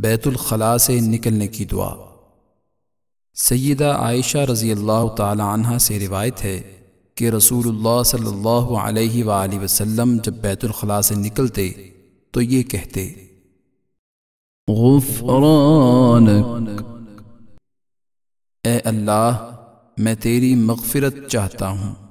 بیت الخلاء سے نکلنے کی دعا سیدہ عائشہ رضی اللہ تعالی عنہ سے روایت ہے کہ رسول اللہ صلی اللہ علیہ وآلہ وسلم جب بیت الخلاء سے نکلتے تو یہ کہتے غفرانک اے اللہ میں تیری مغفرت چاہتا ہوں